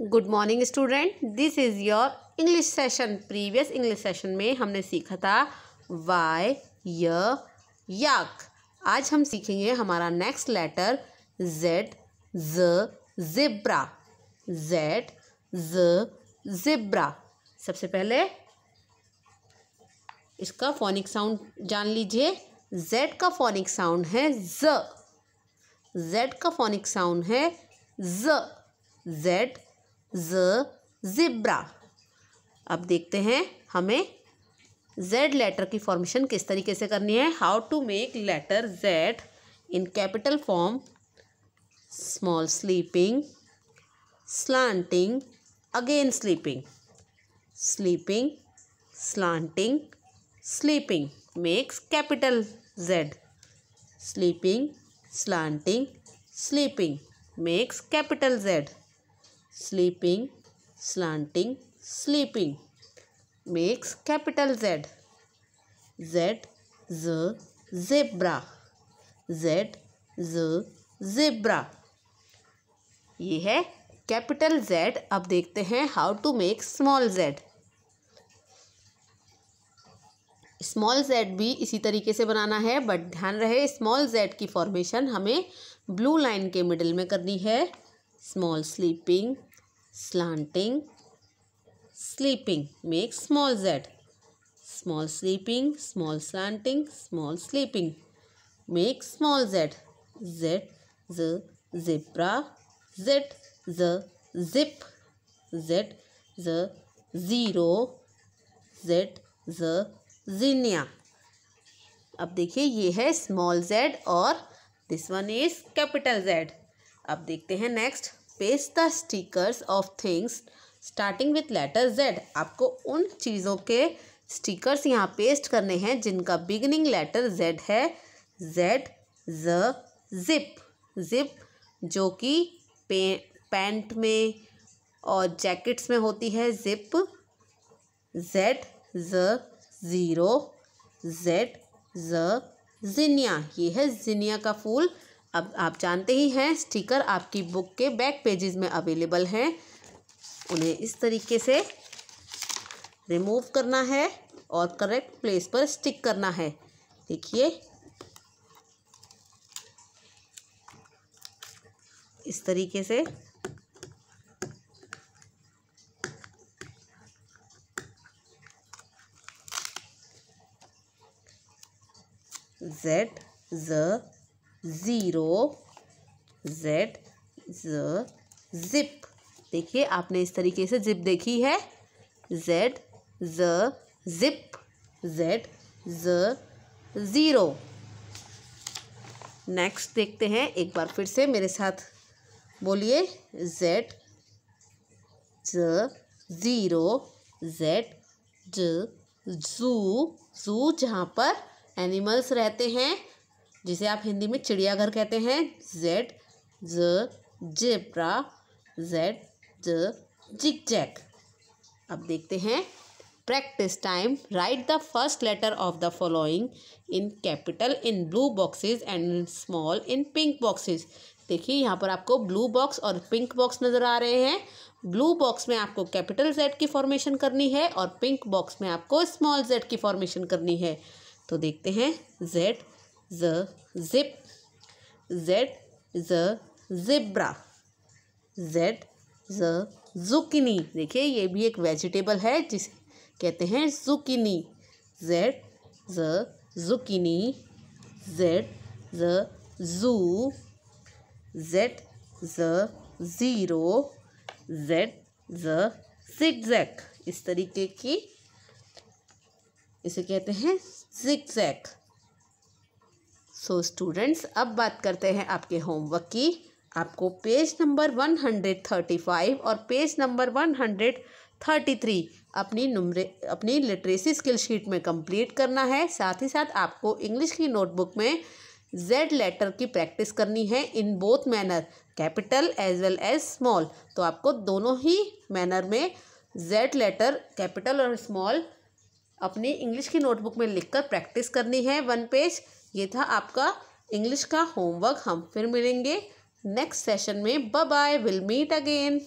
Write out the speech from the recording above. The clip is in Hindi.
Good morning student this is your English session previous English session में हमने सीखा था वाई याक आज हम सीखेंगे हमारा नेक्स्ट लेटर जेड ज जेब्रा जेड ज जिब्रा सबसे पहले इसका फोनिक साउंड जान लीजिए जेड का फोनिक साउंड है ज जेड का फोनिक साउंड है ज जेड ज जिब्रा अब देखते हैं हमें जेड लेटर की फॉर्मेशन किस तरीके से करनी है how to make letter Z in capital form small sleeping slanting again sleeping sleeping slanting sleeping makes capital Z sleeping slanting sleeping makes capital Z sleeping, slanting, sleeping makes capital Z. Z, Z, zebra. Z, Z, zebra. ये है कैपिटल Z अब देखते हैं how to make small Z. Small Z भी इसी तरीके से बनाना है बट ध्यान रहे स्मॉल जेड की फॉर्मेशन हमें ब्लू लाइन के मिडल में करनी है small sleeping slanting sleeping make small z small sleeping small slanting small sleeping make small z z z zebra z z zip z z zero z z zinnia अब देखिए ये है स्मॉल जेड और this one is capital Z अब देखते हैं next paste the stickers of things starting with letter Z आपको उन चीज़ों के स्टिकर्स यहाँ पेस्ट करने हैं जिनका बिगनिंग लेटर जेड है जेड ज जिप जिप जो कि पे पैंट में और जैकेट्स में होती है जिप जेड ज ज़ीरो जेड ज जिनिया ये है जिनिया का फूल अब आप जानते ही हैं स्टिकर आपकी बुक के बैक पेजेस में अवेलेबल हैं उन्हें इस तरीके से रिमूव करना है और करेक्ट प्लेस पर स्टिक करना है देखिए इस तरीके से जेड ज़ ज़ीरो जेड ज जिप देखिए आपने इस तरीके से जिप देखी है जेड ज जिप जेड ज ज़ीरो नेक्स्ट देखते हैं एक बार फिर से मेरे साथ बोलिए जेड ज ज़ीरो जेड ज जू जू जहाँ पर एनिमल्स रहते हैं जिसे आप हिंदी में चिड़ियाघर कहते हैं जेड ज जेब्रा जेड ज जिक जैक अब देखते हैं practice time write the first letter of the following in capital in blue boxes and small in pink boxes देखिए यहाँ पर आपको ब्लू बॉक्स और पिंक बॉक्स नज़र आ रहे हैं ब्लू बॉक्स में आपको कैपिटल जेड की फॉर्मेशन करनी है और पिंक बॉक्स में आपको स्मॉल जेड की फॉर्मेशन करनी है तो देखते हैं Z z zip z z zebra z z zucchini देखिए ये भी एक वेजिटेबल है जिसे कहते हैं zucchini z z zucchini z z zoo z z zero z z zigzag इस तरीके की इसे कहते हैं zigzag सो so, स्टूडेंट्स अब बात करते हैं आपके होमवर्क की आपको page number one hundred thirty five और page number one hundred thirty three अपनी नुमरे अपनी लिटरेसी स्किल शीट में कंप्लीट करना है साथ ही साथ आपको इंग्लिश की नोटबुक में जेड लेटर की प्रैक्टिस करनी है in both manner capital as well as small तो आपको दोनों ही मैनर में जेड लेटर कैपिटल और स्मॉल अपनी इंग्लिश की नोटबुक में लिखकर प्रैक्टिस करनी है वन पेज ये था आपका इंग्लिश का होमवर्क हम फिर मिलेंगे नेक्स्ट सेशन में bye bye will meet again